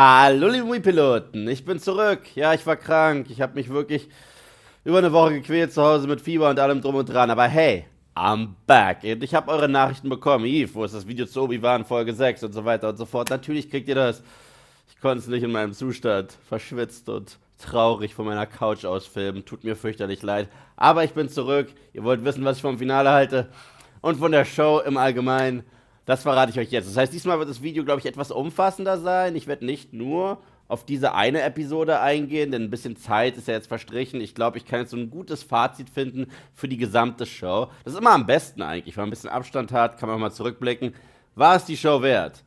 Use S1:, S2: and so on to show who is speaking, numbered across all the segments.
S1: Hallo liebe Wii-Piloten, ich bin zurück. Ja, ich war krank. Ich habe mich wirklich über eine Woche gequält zu Hause mit Fieber und allem drum und dran. Aber hey, I'm back. Ich habe eure Nachrichten bekommen. Eve, wo ist das Video zu Obi-Wan Folge 6 und so weiter und so fort. Natürlich kriegt ihr das. Ich konnte es nicht in meinem Zustand. Verschwitzt und traurig von meiner Couch aus filmen. Tut mir fürchterlich leid. Aber ich bin zurück. Ihr wollt wissen, was ich vom Finale halte. Und von der Show im Allgemeinen. Das verrate ich euch jetzt. Das heißt, diesmal wird das Video, glaube ich, etwas umfassender sein. Ich werde nicht nur auf diese eine Episode eingehen, denn ein bisschen Zeit ist ja jetzt verstrichen. Ich glaube, ich kann jetzt so ein gutes Fazit finden für die gesamte Show. Das ist immer am besten eigentlich, wenn man ein bisschen Abstand hat, kann man auch mal zurückblicken. War es die Show wert?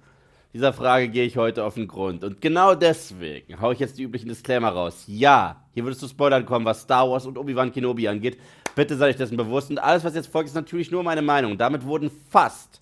S1: Dieser Frage gehe ich heute auf den Grund. Und genau deswegen haue ich jetzt die üblichen Disclaimer raus. Ja, hier würdest du Spoilern kommen, was Star Wars und Obi-Wan Kenobi angeht. Bitte seid euch dessen bewusst. Und alles, was jetzt folgt, ist natürlich nur meine Meinung. Damit wurden fast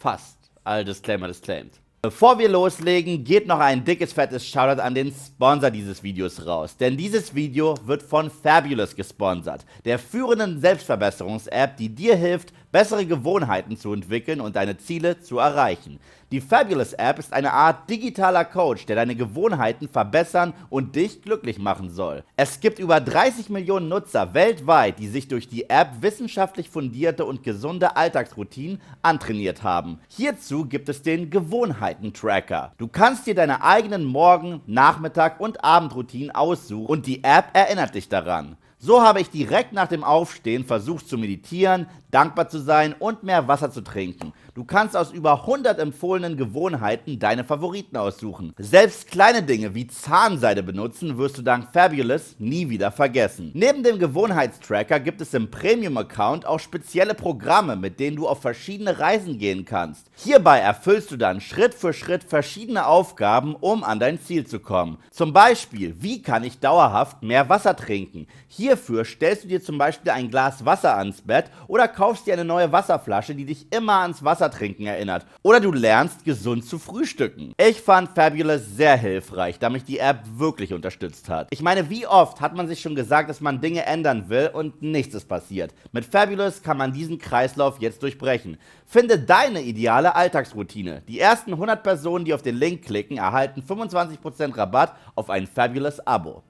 S1: Fast. All Disclaimer disclaimed. Bevor wir loslegen, geht noch ein dickes, fettes Shoutout an den Sponsor dieses Videos raus. Denn dieses Video wird von Fabulous gesponsert, der führenden Selbstverbesserungs-App, die dir hilft, bessere Gewohnheiten zu entwickeln und deine Ziele zu erreichen. Die Fabulous App ist eine Art digitaler Coach, der deine Gewohnheiten verbessern und dich glücklich machen soll. Es gibt über 30 Millionen Nutzer weltweit, die sich durch die App wissenschaftlich fundierte und gesunde Alltagsroutinen antrainiert haben. Hierzu gibt es den Gewohnheiten-Tracker. Du kannst dir deine eigenen Morgen-, Nachmittag- und Abendroutinen aussuchen und die App erinnert dich daran. So habe ich direkt nach dem Aufstehen versucht zu meditieren, dankbar zu sein und mehr Wasser zu trinken. Du kannst aus über 100 empfohlenen Gewohnheiten deine Favoriten aussuchen. Selbst kleine Dinge wie Zahnseide benutzen wirst du dank Fabulous nie wieder vergessen. Neben dem Gewohnheitstracker gibt es im Premium-Account auch spezielle Programme, mit denen du auf verschiedene Reisen gehen kannst. Hierbei erfüllst du dann Schritt für Schritt verschiedene Aufgaben, um an dein Ziel zu kommen. Zum Beispiel, wie kann ich dauerhaft mehr Wasser trinken? Hier Hierfür stellst du dir zum Beispiel ein Glas Wasser ans Bett oder kaufst dir eine neue Wasserflasche, die dich immer ans Wassertrinken erinnert. Oder du lernst gesund zu frühstücken. Ich fand Fabulous sehr hilfreich, da mich die App wirklich unterstützt hat. Ich meine, wie oft hat man sich schon gesagt, dass man Dinge ändern will und nichts ist passiert? Mit Fabulous kann man diesen Kreislauf jetzt durchbrechen. Finde deine ideale Alltagsroutine. Die ersten 100 Personen, die auf den Link klicken, erhalten 25% Rabatt auf ein Fabulous Abo.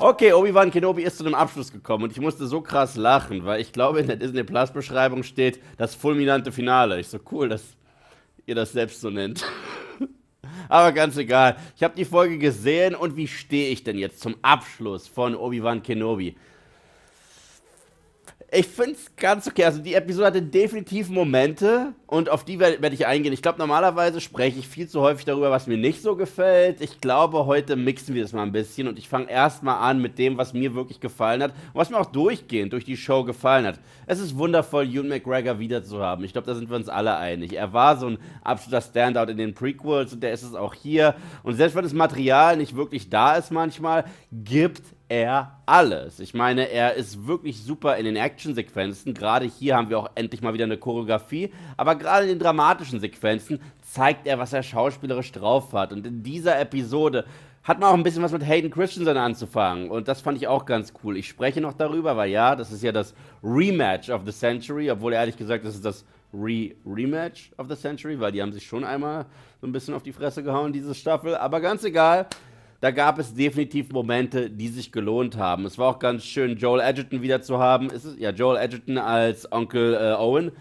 S1: Okay, Obi-Wan Kenobi ist zu einem Abschluss gekommen und ich musste so krass lachen, weil ich glaube, in der Disney Plus Beschreibung steht das fulminante Finale. Ich so, cool, dass ihr das selbst so nennt. Aber ganz egal. Ich habe die Folge gesehen und wie stehe ich denn jetzt zum Abschluss von Obi-Wan Kenobi? ich finde es ganz okay. Also die Episode hatte definitiv Momente und auf die werde werd ich eingehen. Ich glaube, normalerweise spreche ich viel zu häufig darüber, was mir nicht so gefällt. Ich glaube, heute mixen wir das mal ein bisschen und ich fange erstmal an mit dem, was mir wirklich gefallen hat und was mir auch durchgehend durch die Show gefallen hat. Es ist wundervoll, Ewan McGregor wieder zu haben. Ich glaube, da sind wir uns alle einig. Er war so ein absoluter Standout in den Prequels und der ist es auch hier. Und selbst wenn das Material nicht wirklich da ist manchmal, gibt er alles. Ich meine, er ist wirklich super in den Actionsequenzen. Gerade hier haben wir auch endlich mal wieder eine Choreografie. Aber gerade in den dramatischen Sequenzen zeigt er, was er schauspielerisch drauf hat. Und in dieser Episode hat man auch ein bisschen was mit Hayden Christensen anzufangen. Und das fand ich auch ganz cool. Ich spreche noch darüber, weil ja, das ist ja das Rematch of the Century. Obwohl ehrlich gesagt, das ist das Re Rematch of the Century, weil die haben sich schon einmal so ein bisschen auf die Fresse gehauen, diese Staffel. Aber ganz egal da gab es definitiv Momente, die sich gelohnt haben. Es war auch ganz schön, Joel Edgerton wieder zu haben. Ist es, ja, Joel Edgerton als Onkel äh, Owen.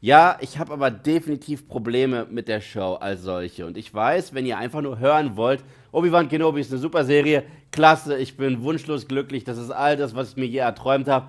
S1: Ja, ich habe aber definitiv Probleme mit der Show als solche. Und ich weiß, wenn ihr einfach nur hören wollt, Obi-Wan Kenobi ist eine super Serie, klasse, ich bin wunschlos glücklich, das ist all das, was ich mir je erträumt habe.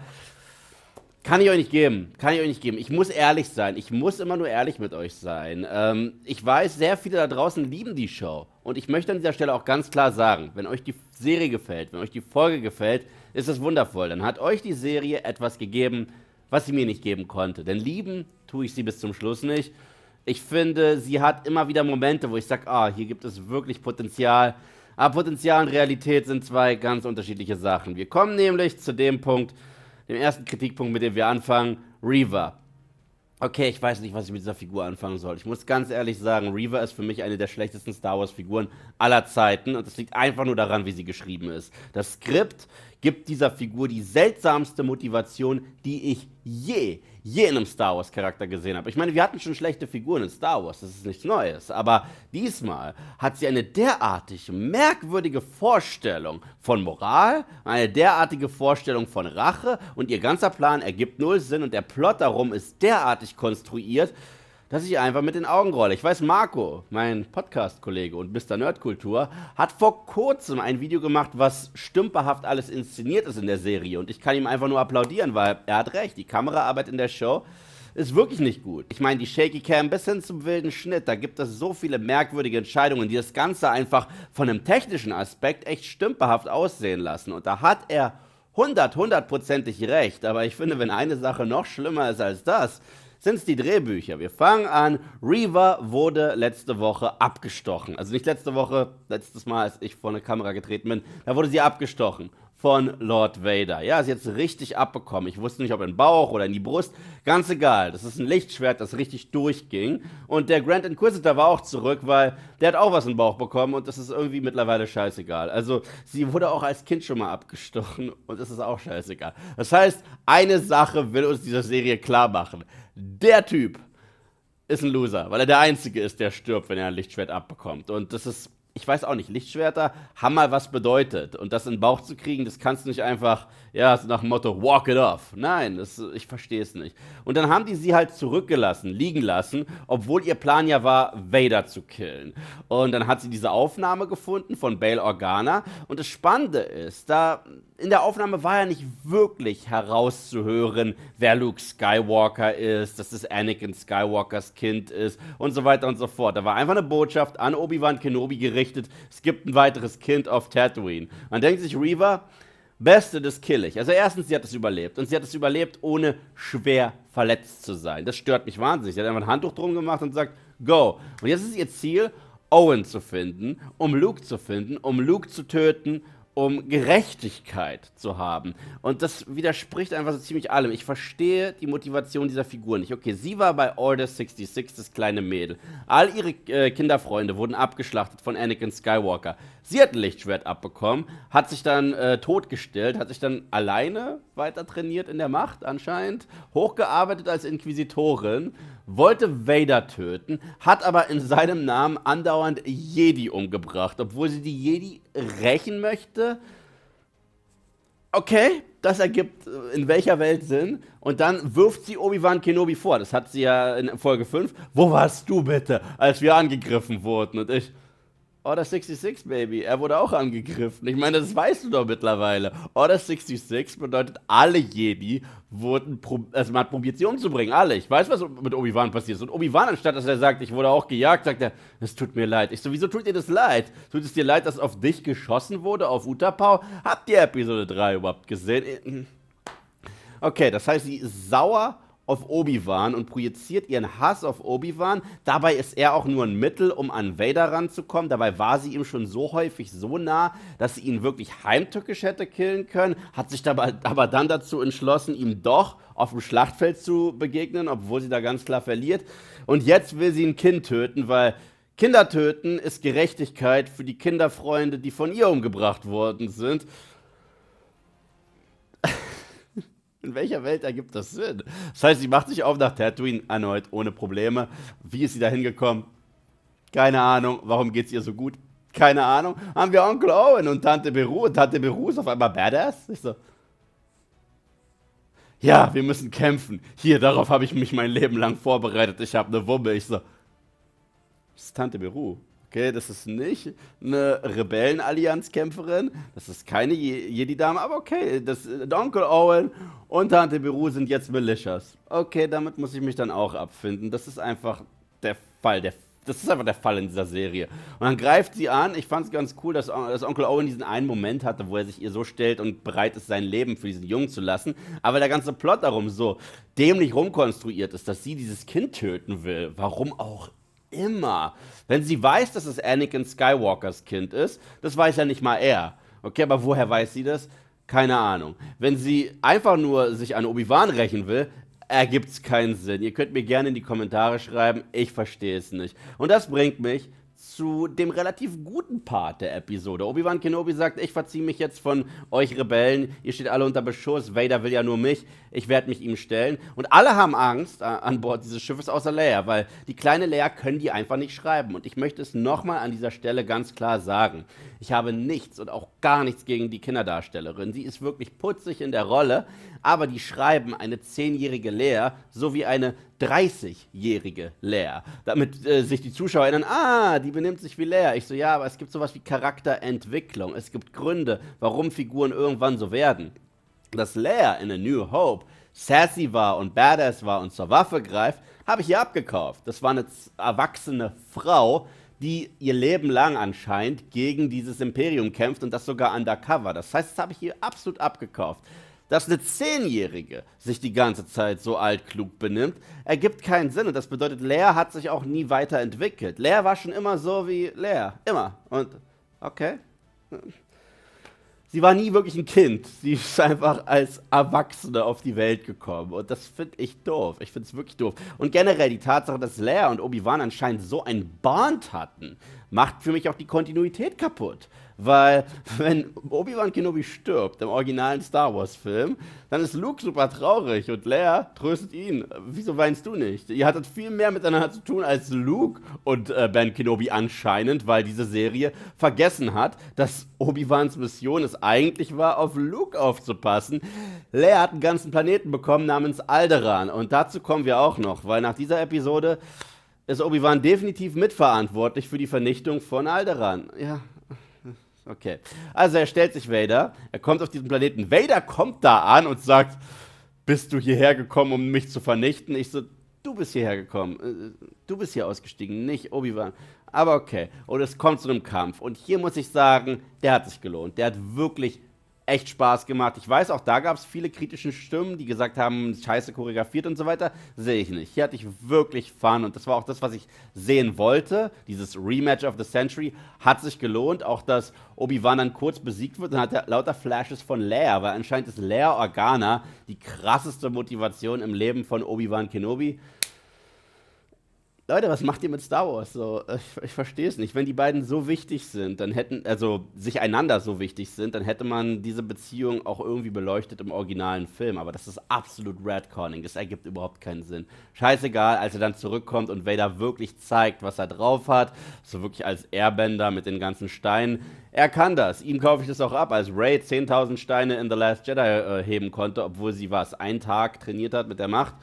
S1: Kann ich euch nicht geben. Kann ich euch nicht geben. Ich muss ehrlich sein. Ich muss immer nur ehrlich mit euch sein. Ähm, ich weiß, sehr viele da draußen lieben die Show. Und ich möchte an dieser Stelle auch ganz klar sagen, wenn euch die Serie gefällt, wenn euch die Folge gefällt, ist das wundervoll. Dann hat euch die Serie etwas gegeben, was sie mir nicht geben konnte. Denn lieben tue ich sie bis zum Schluss nicht. Ich finde, sie hat immer wieder Momente, wo ich sage, ah, hier gibt es wirklich Potenzial. Aber ah, Potenzial und Realität sind zwei ganz unterschiedliche Sachen. Wir kommen nämlich zu dem Punkt, dem ersten Kritikpunkt, mit dem wir anfangen, Reaver. Okay, ich weiß nicht, was ich mit dieser Figur anfangen soll. Ich muss ganz ehrlich sagen, Reaver ist für mich eine der schlechtesten Star Wars-Figuren aller Zeiten und das liegt einfach nur daran, wie sie geschrieben ist. Das Skript gibt dieser Figur die seltsamste Motivation, die ich je, je in einem Star Wars Charakter gesehen habe. Ich meine, wir hatten schon schlechte Figuren in Star Wars, das ist nichts Neues, aber diesmal hat sie eine derartig merkwürdige Vorstellung von Moral, eine derartige Vorstellung von Rache und ihr ganzer Plan ergibt null Sinn und der Plot darum ist derartig konstruiert, dass ich einfach mit den Augen rolle. Ich weiß, Marco, mein Podcast-Kollege und Mr. Nerdkultur, hat vor kurzem ein Video gemacht, was stümperhaft alles inszeniert ist in der Serie. Und ich kann ihm einfach nur applaudieren, weil er hat recht. Die Kameraarbeit in der Show ist wirklich nicht gut. Ich meine, die Shaky Cam bis hin zum wilden Schnitt, da gibt es so viele merkwürdige Entscheidungen, die das Ganze einfach von einem technischen Aspekt echt stümperhaft aussehen lassen. Und da hat er 100, hundertprozentig recht. Aber ich finde, wenn eine Sache noch schlimmer ist als das, sind es die Drehbücher. Wir fangen an. Reva wurde letzte Woche abgestochen. Also nicht letzte Woche, letztes Mal, als ich vor eine Kamera getreten bin, da wurde sie abgestochen von Lord Vader. Ja, sie hat es richtig abbekommen. Ich wusste nicht, ob in den Bauch oder in die Brust. Ganz egal. Das ist ein Lichtschwert, das richtig durchging. Und der Grand Inquisitor war auch zurück, weil der hat auch was in den Bauch bekommen und das ist irgendwie mittlerweile scheißegal. Also, sie wurde auch als Kind schon mal abgestochen und das ist auch scheißegal. Das heißt, eine Sache will uns diese Serie klar machen der Typ ist ein Loser, weil er der Einzige ist, der stirbt, wenn er ein Lichtschwert abbekommt. Und das ist ich weiß auch nicht, Lichtschwerter haben mal was bedeutet. Und das in den Bauch zu kriegen, das kannst du nicht einfach, ja, nach dem Motto, walk it off. Nein, das, ich verstehe es nicht. Und dann haben die sie halt zurückgelassen, liegen lassen, obwohl ihr Plan ja war, Vader zu killen. Und dann hat sie diese Aufnahme gefunden von Bail Organa. Und das Spannende ist, da in der Aufnahme war ja nicht wirklich herauszuhören, wer Luke Skywalker ist, dass es Anakin Skywalkers Kind ist und so weiter und so fort. Da war einfach eine Botschaft an Obi-Wan Kenobi gerichtet berichtet, es gibt ein weiteres Kind auf Tatooine. Man denkt sich, Reaver, Beste des Killig. Also erstens, sie hat es überlebt. Und sie hat es überlebt, ohne schwer verletzt zu sein. Das stört mich wahnsinnig. Sie hat einfach ein Handtuch drum gemacht und sagt, go. Und jetzt ist ihr Ziel, Owen zu finden, um Luke zu finden, um Luke zu töten um Gerechtigkeit zu haben. Und das widerspricht einfach so ziemlich allem. Ich verstehe die Motivation dieser Figur nicht. Okay, sie war bei Order 66, das kleine Mädel. All ihre äh, Kinderfreunde wurden abgeschlachtet von Anakin Skywalker. Sie hat ein Lichtschwert abbekommen, hat sich dann äh, totgestellt, hat sich dann alleine weiter trainiert in der Macht anscheinend, hochgearbeitet als Inquisitorin wollte Vader töten, hat aber in seinem Namen andauernd Jedi umgebracht, obwohl sie die Jedi rächen möchte. Okay, das ergibt äh, in welcher Welt Sinn. Und dann wirft sie Obi-Wan Kenobi vor. Das hat sie ja in Folge 5. Wo warst du bitte, als wir angegriffen wurden? Und ich, Order 66, Baby. Er wurde auch angegriffen. Ich meine, das weißt du doch mittlerweile. Order 66 bedeutet, alle Jedi wurden, also man hat probiert, sie umzubringen. Alle. Ich weiß, was mit Obi-Wan passiert ist. Und Obi-Wan, anstatt dass er sagt, ich wurde auch gejagt, sagt er, es tut mir leid. Ich so, wieso tut ihr das leid? Tut es dir leid, dass auf dich geschossen wurde, auf Utapau? Habt ihr Episode 3 überhaupt gesehen? Okay, das heißt, die sauer auf Obi-Wan und projiziert ihren Hass auf Obi-Wan. Dabei ist er auch nur ein Mittel, um an Vader ranzukommen. Dabei war sie ihm schon so häufig so nah, dass sie ihn wirklich heimtückisch hätte killen können, hat sich dabei, aber dann dazu entschlossen, ihm doch auf dem Schlachtfeld zu begegnen, obwohl sie da ganz klar verliert. Und jetzt will sie ein Kind töten, weil Kinder töten ist Gerechtigkeit für die Kinderfreunde, die von ihr umgebracht worden sind. In welcher Welt ergibt das Sinn? Das heißt, sie macht sich auf nach Tatooine erneut ohne Probleme. Wie ist sie da hingekommen? Keine Ahnung. Warum geht es ihr so gut? Keine Ahnung. Haben wir Onkel Owen und Tante Beru. Und Tante Beru ist auf einmal Badass. Ich so, ja, wir müssen kämpfen. Hier, darauf habe ich mich mein Leben lang vorbereitet. Ich habe eine Wumme. Ich so, das ist Tante Beru. Okay, das ist nicht eine Rebellenallianzkämpferin, das ist keine Jedi-Dame, aber okay, das, äh, Onkel Owen und Tante Beru sind jetzt Militias. Okay, damit muss ich mich dann auch abfinden. Das ist einfach der Fall, der das ist einfach der Fall in dieser Serie. Und dann greift sie an. Ich fand es ganz cool, dass, dass, Onkel Owen diesen einen Moment hatte, wo er sich ihr so stellt und bereit ist, sein Leben für diesen Jungen zu lassen. Aber der ganze Plot darum so dämlich rumkonstruiert ist, dass sie dieses Kind töten will. Warum auch immer. Wenn sie weiß, dass es Anakin Skywalkers Kind ist, das weiß ja nicht mal er. Okay, aber woher weiß sie das? Keine Ahnung. Wenn sie einfach nur sich an Obi-Wan rächen will, ergibt es keinen Sinn. Ihr könnt mir gerne in die Kommentare schreiben, ich verstehe es nicht. Und das bringt mich zu dem relativ guten Part der Episode. Obi-Wan Kenobi sagt, ich verziehe mich jetzt von euch Rebellen, ihr steht alle unter Beschuss, Vader will ja nur mich, ich werde mich ihm stellen. Und alle haben Angst äh, an Bord dieses Schiffes, außer Leia, weil die kleine Leia können die einfach nicht schreiben. Und ich möchte es nochmal an dieser Stelle ganz klar sagen. Ich habe nichts und auch gar nichts gegen die Kinderdarstellerin. Sie ist wirklich putzig in der Rolle, aber die schreiben eine zehnjährige Leia sowie eine 30-jährige Lea. Damit äh, sich die Zuschauer erinnern, ah, die benimmt sich wie Lea. Ich so, ja, aber es gibt sowas wie Charakterentwicklung. Es gibt Gründe, warum Figuren irgendwann so werden. Dass Lea in A New Hope sassy war und badass war und zur Waffe greift, habe ich ihr abgekauft. Das war eine erwachsene Frau, die ihr Leben lang anscheinend gegen dieses Imperium kämpft und das sogar undercover. Das heißt, das habe ich ihr absolut abgekauft. Dass eine Zehnjährige sich die ganze Zeit so altklug benimmt, ergibt keinen Sinn. Und das bedeutet, Lea hat sich auch nie weiterentwickelt. Lea war schon immer so wie Lea. Immer. Und okay. Sie war nie wirklich ein Kind. Sie ist einfach als Erwachsene auf die Welt gekommen. Und das finde ich doof. Ich finde es wirklich doof. Und generell die Tatsache, dass Lea und Obi-Wan anscheinend so einen Band hatten, macht für mich auch die Kontinuität kaputt. Weil wenn Obi-Wan Kenobi stirbt im originalen Star Wars-Film, dann ist Luke super traurig und Leia tröstet ihn. Wieso weinst du nicht? Ihr hattet viel mehr miteinander zu tun als Luke und äh, Ben Kenobi anscheinend, weil diese Serie vergessen hat, dass Obi-Wans Mission es eigentlich war, auf Luke aufzupassen. Leia hat einen ganzen Planeten bekommen namens Alderan und dazu kommen wir auch noch, weil nach dieser Episode ist Obi-Wan definitiv mitverantwortlich für die Vernichtung von Alderan. Ja, Okay. Also er stellt sich Vader, er kommt auf diesen Planeten. Vader kommt da an und sagt, bist du hierher gekommen, um mich zu vernichten? Ich so, du bist hierher gekommen. Äh, du bist hier ausgestiegen, nicht Obi-Wan. Aber okay. Und es kommt zu einem Kampf. Und hier muss ich sagen, der hat sich gelohnt. Der hat wirklich echt Spaß gemacht. Ich weiß, auch da gab es viele kritische Stimmen, die gesagt haben, scheiße choreografiert und so weiter. Sehe ich nicht. Hier hatte ich wirklich Fun und das war auch das, was ich sehen wollte. Dieses Rematch of the Century hat sich gelohnt. Auch, dass Obi-Wan dann kurz besiegt wird, dann hat er lauter Flashes von Leia, weil anscheinend ist Leia Organa die krasseste Motivation im Leben von Obi-Wan Kenobi. Leute, was macht ihr mit Star Wars? So, ich, ich verstehe es nicht. Wenn die beiden so wichtig sind, dann hätten, also sich einander so wichtig sind, dann hätte man diese Beziehung auch irgendwie beleuchtet im originalen Film. Aber das ist absolut Radconning. Das ergibt überhaupt keinen Sinn. Scheißegal, als er dann zurückkommt und Vader wirklich zeigt, was er drauf hat, so wirklich als Airbender mit den ganzen Steinen. Er kann das. Ihm kaufe ich das auch ab, als Ray 10.000 Steine in The Last Jedi äh, heben konnte, obwohl sie was, einen Tag trainiert hat mit der Macht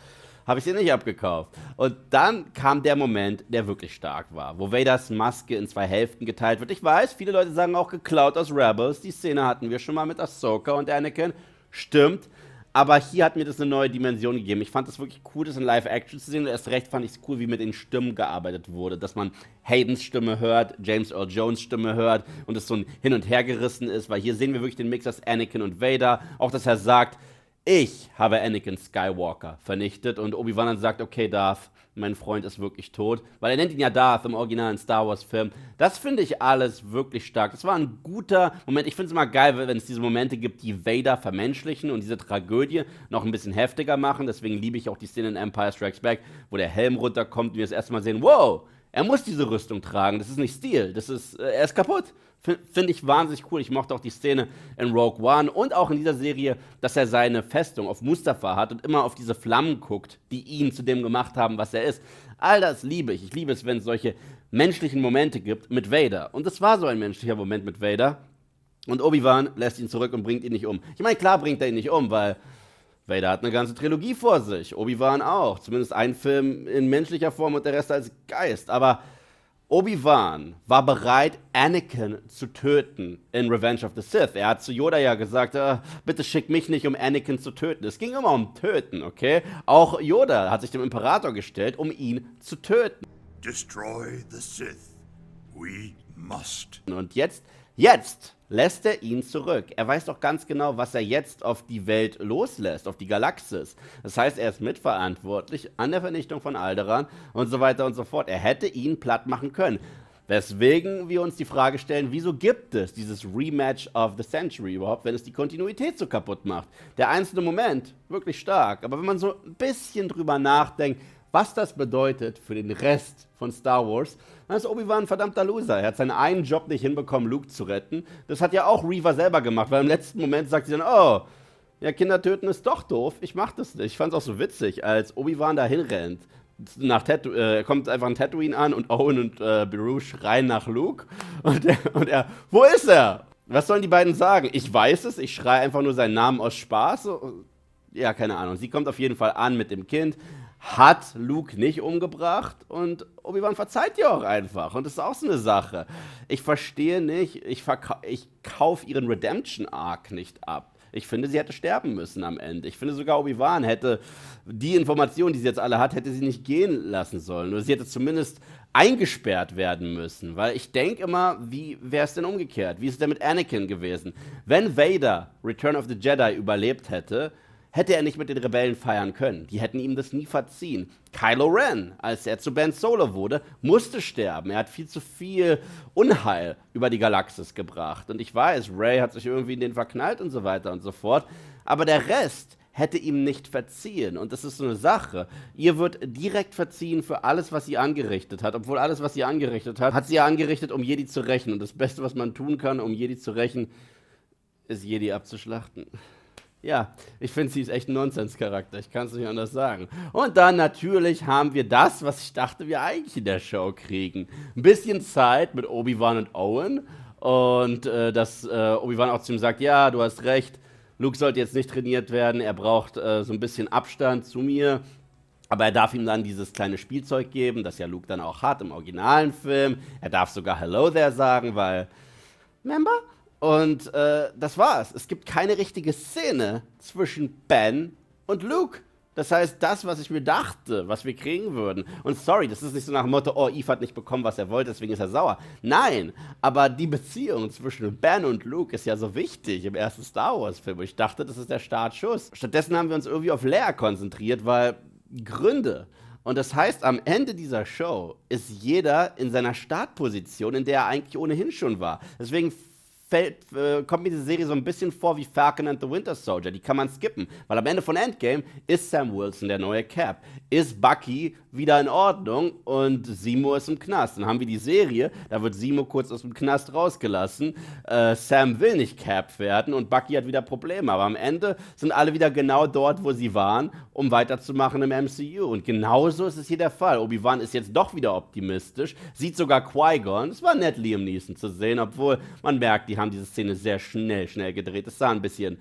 S1: habe ich sie nicht abgekauft. Und dann kam der Moment, der wirklich stark war, wo Vaders Maske in zwei Hälften geteilt wird. Ich weiß, viele Leute sagen auch geklaut aus Rebels. Die Szene hatten wir schon mal mit Ahsoka und Anakin. Stimmt. Aber hier hat mir das eine neue Dimension gegeben. Ich fand es wirklich cool, das in Live-Action zu sehen. Und erst recht fand ich es cool, wie mit den Stimmen gearbeitet wurde. Dass man Haydens Stimme hört, James Earl Jones Stimme hört und es so ein Hin- und Her gerissen ist. Weil hier sehen wir wirklich den Mix aus Anakin und Vader. Auch, dass er sagt, ich habe Anakin Skywalker vernichtet und Obi-Wan dann sagt, okay, Darth, mein Freund ist wirklich tot, weil er nennt ihn ja Darth im originalen Star Wars Film. Das finde ich alles wirklich stark. Das war ein guter Moment. Ich finde es immer geil, wenn es diese Momente gibt, die Vader vermenschlichen und diese Tragödie noch ein bisschen heftiger machen. Deswegen liebe ich auch die Szene in Empire Strikes Back, wo der Helm runterkommt und wir das erste Mal sehen, wow, er muss diese Rüstung tragen. Das ist nicht Stil. Das ist, äh, er ist kaputt. Finde ich wahnsinnig cool. Ich mochte auch die Szene in Rogue One und auch in dieser Serie, dass er seine Festung auf Mustafa hat und immer auf diese Flammen guckt, die ihn zu dem gemacht haben, was er ist. All das liebe ich. Ich liebe es, wenn es solche menschlichen Momente gibt mit Vader. Und es war so ein menschlicher Moment mit Vader. Und Obi-Wan lässt ihn zurück und bringt ihn nicht um. Ich meine, klar bringt er ihn nicht um, weil Vader hat eine ganze Trilogie vor sich, Obi-Wan auch, zumindest ein Film in menschlicher Form und der Rest als Geist. Aber Obi-Wan war bereit, Anakin zu töten in Revenge of the Sith. Er hat zu Yoda ja gesagt, äh, bitte schick mich nicht, um Anakin zu töten. Es ging immer um Töten, okay? Auch Yoda hat sich dem Imperator gestellt, um ihn zu töten. Destroy the Sith. We must. Und jetzt Jetzt lässt er ihn zurück. Er weiß doch ganz genau, was er jetzt auf die Welt loslässt, auf die Galaxis. Das heißt, er ist mitverantwortlich an der Vernichtung von Alderan und so weiter und so fort. Er hätte ihn platt machen können. Weswegen wir uns die Frage stellen, wieso gibt es dieses Rematch of the Century überhaupt, wenn es die Kontinuität so kaputt macht? Der einzelne Moment, wirklich stark, aber wenn man so ein bisschen drüber nachdenkt, was das bedeutet für den Rest von Star Wars, dann ist Obi-Wan ein verdammter Loser. Er hat seinen einen Job nicht hinbekommen, Luke zu retten. Das hat ja auch Reaver selber gemacht, weil im letzten Moment sagt sie dann, oh, ja, Kinder töten ist doch doof, ich mach das nicht. Ich fand's auch so witzig, als Obi-Wan da hinrennt nach Tat äh, kommt einfach ein Tatooine an und Owen und äh, Beru schreien nach Luke und er, und er, wo ist er? Was sollen die beiden sagen? Ich weiß es, ich schreie einfach nur seinen Namen aus Spaß. Ja, keine Ahnung. Sie kommt auf jeden Fall an mit dem Kind hat Luke nicht umgebracht und Obi-Wan verzeiht ihr auch einfach. Und das ist auch so eine Sache. Ich verstehe nicht, ich, ich kaufe ihren Redemption-Arc nicht ab. Ich finde, sie hätte sterben müssen am Ende. Ich finde, sogar Obi-Wan hätte die Informationen, die sie jetzt alle hat, hätte sie nicht gehen lassen sollen. Oder sie hätte zumindest eingesperrt werden müssen. Weil ich denke immer, wie wäre es denn umgekehrt? Wie ist es denn mit Anakin gewesen? Wenn Vader Return of the Jedi überlebt hätte, hätte er nicht mit den Rebellen feiern können. Die hätten ihm das nie verziehen. Kylo Ren, als er zu Ben Solo wurde, musste sterben. Er hat viel zu viel Unheil über die Galaxis gebracht. Und ich weiß, Ray hat sich irgendwie in den verknallt und so weiter und so fort. Aber der Rest hätte ihm nicht verziehen. Und das ist so eine Sache. Ihr wird direkt verziehen für alles, was sie angerichtet hat. Obwohl alles, was sie angerichtet hat, hat sie ja angerichtet, um Jedi zu rächen. Und das Beste, was man tun kann, um Jedi zu rächen, ist Jedi abzuschlachten. Ja, ich finde, sie ist echt ein Nonsenscharakter. Ich kann es nicht anders sagen. Und dann natürlich haben wir das, was ich dachte, wir eigentlich in der Show kriegen. Ein bisschen Zeit mit Obi-Wan und Owen. Und äh, dass äh, Obi-Wan auch zu ihm sagt, ja, du hast recht, Luke sollte jetzt nicht trainiert werden, er braucht äh, so ein bisschen Abstand zu mir. Aber er darf ihm dann dieses kleine Spielzeug geben, das ja Luke dann auch hat im originalen Film. Er darf sogar Hello there sagen, weil, remember? Und äh, das war's. Es gibt keine richtige Szene zwischen Ben und Luke. Das heißt, das, was ich mir dachte, was wir kriegen würden. Und sorry, das ist nicht so nach dem Motto, oh, Eve hat nicht bekommen, was er wollte, deswegen ist er sauer. Nein, aber die Beziehung zwischen Ben und Luke ist ja so wichtig im ersten Star Wars-Film. Ich dachte, das ist der Startschuss. Stattdessen haben wir uns irgendwie auf Leia konzentriert, weil Gründe. Und das heißt, am Ende dieser Show ist jeder in seiner Startposition, in der er eigentlich ohnehin schon war. Deswegen fällt, äh, kommt mir diese Serie so ein bisschen vor wie Falcon and the Winter Soldier. Die kann man skippen, weil am Ende von Endgame ist Sam Wilson der neue Cap, ist Bucky wieder in Ordnung und Simo ist im Knast. Dann haben wir die Serie, da wird Simo kurz aus dem Knast rausgelassen. Äh, Sam will nicht Cap werden und Bucky hat wieder Probleme. Aber am Ende sind alle wieder genau dort, wo sie waren, um weiterzumachen im MCU. Und genauso ist es hier der Fall. Obi-Wan ist jetzt doch wieder optimistisch, sieht sogar Qui-Gon. Es war nett, Liam Neeson zu sehen, obwohl man merkt, die haben haben diese Szene sehr schnell, schnell gedreht. Es sah ein bisschen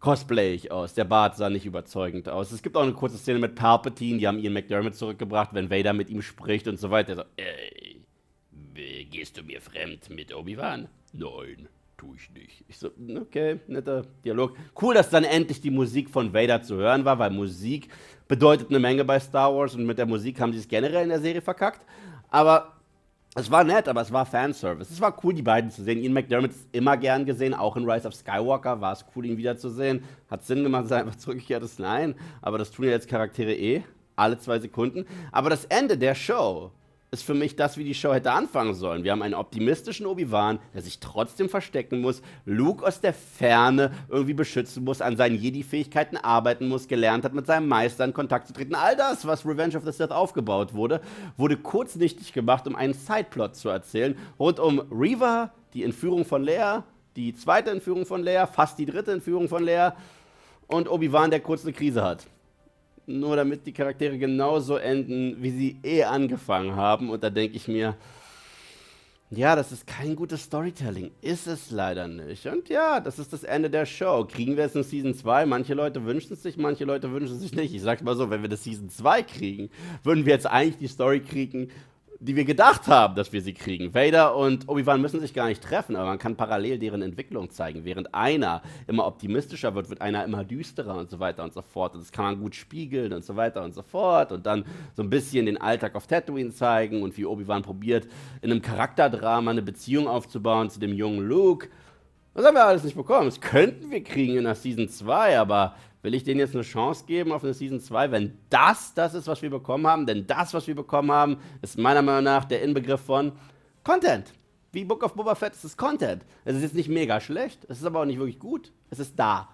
S1: cosplayig aus. Der Bart sah nicht überzeugend aus. Es gibt auch eine kurze Szene mit Palpatine, die haben Ian McDermott zurückgebracht, wenn Vader mit ihm spricht und so weiter. So, ey, gehst du mir fremd mit Obi-Wan? Nein, tue ich nicht. Ich so, okay, netter Dialog. Cool, dass dann endlich die Musik von Vader zu hören war, weil Musik bedeutet eine Menge bei Star Wars und mit der Musik haben sie es generell in der Serie verkackt. Aber es war nett, aber es war Fanservice. Es war cool, die beiden zu sehen. Ian McDermott ist immer gern gesehen, auch in Rise of Skywalker war es cool, ihn wiederzusehen. Hat Sinn gemacht, dass er einfach zurückgekehrt ist? Nein, aber das tun ja jetzt Charaktere eh, alle zwei Sekunden. Aber das Ende der Show ist für mich das, wie die Show hätte anfangen sollen. Wir haben einen optimistischen Obi-Wan, der sich trotzdem verstecken muss, Luke aus der Ferne irgendwie beschützen muss, an seinen Jedi-Fähigkeiten arbeiten muss, gelernt hat, mit seinem Meister in Kontakt zu treten. All das, was Revenge of the Sith aufgebaut wurde, wurde kurz nichtig gemacht, um einen Sideplot zu erzählen, rund um Reva, die Entführung von Leia, die zweite Entführung von Leia, fast die dritte Entführung von Leia und Obi-Wan, der kurz eine Krise hat nur damit die Charaktere genauso enden, wie sie eh angefangen haben. Und da denke ich mir, ja, das ist kein gutes Storytelling. Ist es leider nicht. Und ja, das ist das Ende der Show. Kriegen wir es in Season 2? Manche Leute wünschen es sich, manche Leute wünschen es sich nicht. Ich sag's mal so, wenn wir das Season 2 kriegen, würden wir jetzt eigentlich die Story kriegen, die wir gedacht haben, dass wir sie kriegen. Vader und Obi-Wan müssen sich gar nicht treffen, aber man kann parallel deren Entwicklung zeigen. Während einer immer optimistischer wird, wird einer immer düsterer und so weiter und so fort. Und das kann man gut spiegeln und so weiter und so fort. Und dann so ein bisschen den Alltag auf Tatooine zeigen und wie Obi-Wan probiert, in einem Charakterdrama eine Beziehung aufzubauen zu dem jungen Luke. Das haben wir alles nicht bekommen. Das könnten wir kriegen in der Season 2, aber Will ich denen jetzt eine Chance geben auf eine Season 2, wenn das das ist, was wir bekommen haben? Denn das, was wir bekommen haben, ist meiner Meinung nach der Inbegriff von Content. Wie Book of Boba Fett ist es Content. Es ist jetzt nicht mega schlecht, es ist aber auch nicht wirklich gut. Es ist da.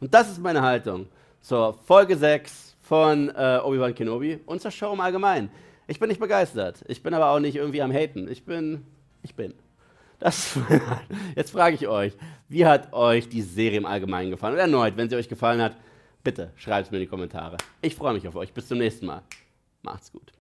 S1: Und das ist meine Haltung zur Folge 6 von äh, Obi-Wan Kenobi und zur Show im Allgemeinen. Ich bin nicht begeistert. Ich bin aber auch nicht irgendwie am Haten. Ich bin. Ich bin. Das, jetzt frage ich euch, wie hat euch die Serie im Allgemeinen gefallen? Und erneut, wenn sie euch gefallen hat, Bitte schreibt es mir in die Kommentare. Ich freue mich auf euch. Bis zum nächsten Mal. Macht's gut.